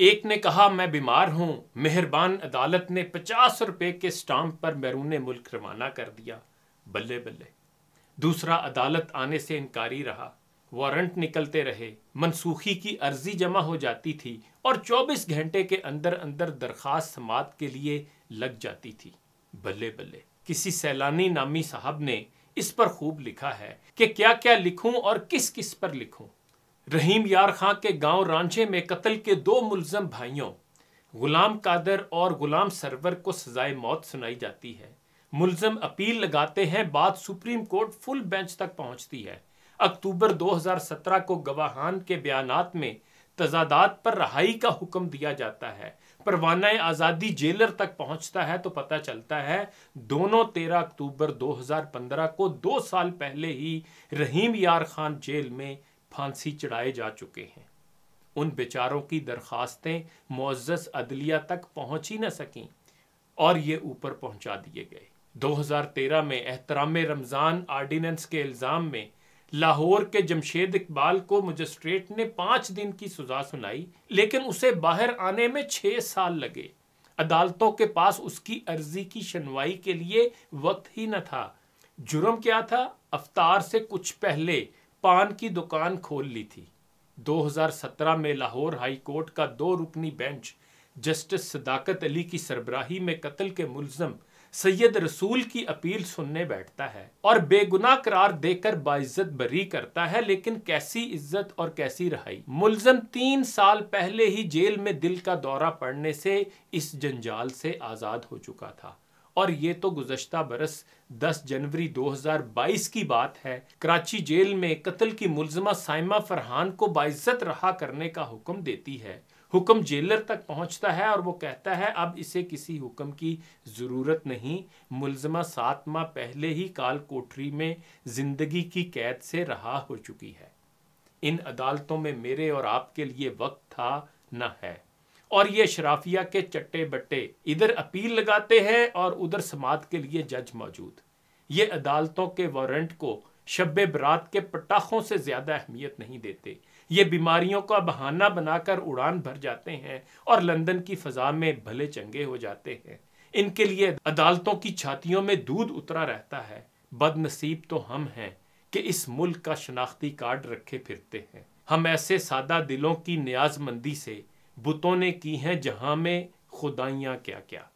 एक ने कहा मैं बीमार हूं मेहरबान अदालत ने पचास रुपए के स्टाम्प पर बैरून मुल्क रवाना कर दिया बल्ले बल्ले दूसरा अदालत आने से इनकारी रहा वारंट निकलते रहे मनसूखी की अर्जी जमा हो जाती थी और 24 घंटे के अंदर अंदर दरखास्त समात के लिए लग जाती थी बल्ले बल्ले किसी सैलानी नामी साहब ने इस पर खूब लिखा है कि क्या क्या लिखूं और किस किस पर लिखूं रहीम यार खां के गांव रांचे में कत्ल के दो मुलजम भाइयों गुलाम कादर और गुलाम सरवर को सजाए मौत सुनाई जाती है मुलजम अपील लगाते हैं बात सुप्रीम कोर्ट फुल बेंच तक पहुंचती है अक्टूबर 2017 को गवाहान के बयान में तजादात पर रहाई का हुक्म दिया जाता है परवाना आज़ादी जेलर तक पहुंचता है तो पता चलता है दोनों 13 अक्टूबर 2015 को दो साल पहले ही रहीम यार खान जेल में फांसी चढ़ाए जा चुके हैं उन बेचारों की दरखास्तें मुआज़ अदलिया तक पहुंच ही न सकें और ये ऊपर पहुंचा दिए गए 2013 में एहतराम रमज़ान आर्डिनेंस के इल्ज़ाम में लाहौर के जमशेद इकबाल को मजिस्ट्रेट ने पाँच दिन की सजा सुनाई लेकिन उसे बाहर आने में छः साल लगे अदालतों के पास उसकी अर्जी की सुनवाई के लिए वक्त ही न था जुर्म क्या था अवतार से कुछ पहले पान की दुकान खोल ली थी 2017 में लाहौर हाई कोर्ट का दो रुकनी बेंच जस्टिस सदाकत अली की सरबराही में कत्ल के मुलजम सैयद रसूल की अपील सुनने बैठता है और बेगुनाह करार देकर बाइज्जत बरी करता है लेकिन कैसी इज्जत और कैसी रहाई मुलजम तीन साल पहले ही जेल में दिल का दौरा पड़ने से इस जंजाल से आज़ाद हो चुका था और ये तो गुजशत बरस 10 जनवरी 2022 की बात है कराची जेल में कत्ल की मुलजमा साइमा फरहान को बाइज्जत रहा करने का हुक्म देती है हुक्म जेलर तक पहुंचता है और वो कहता है अब इसे किसी हुक्म की ज़रूरत नहीं मुलजमा सात माह पहले ही काल कोठरी में ज़िंदगी की कैद से रहा हो चुकी है इन अदालतों में मेरे और आपके लिए वक्त था न है और ये शराफिया के चट्टे बट्टे इधर अपील लगाते हैं और उधर समात के लिए जज मौजूद ये अदालतों के वारंट को शब बरात के पटाखों से ज़्यादा अहमियत नहीं देते ये बीमारियों का बहाना बनाकर उड़ान भर जाते हैं और लंदन की फ़जा में भले चंगे हो जाते हैं इनके लिए अदालतों की छातियों में दूध उतरा रहता है बदनसीब तो हम हैं कि इस मुल्क का शनाख्ती कार्ड रखे फिरते हैं हम ऐसे सादा दिलों की न्याजमंदी से बुतों ने की हैं जहाँ में खुदाइयाँ क्या क्या